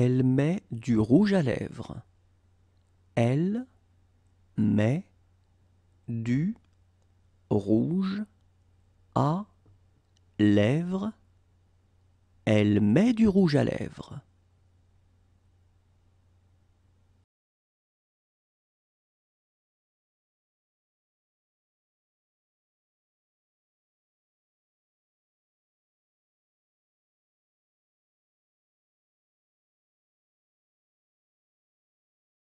Elle met du rouge à lèvres. Elle met du rouge à lèvres. Elle met du rouge à lèvres.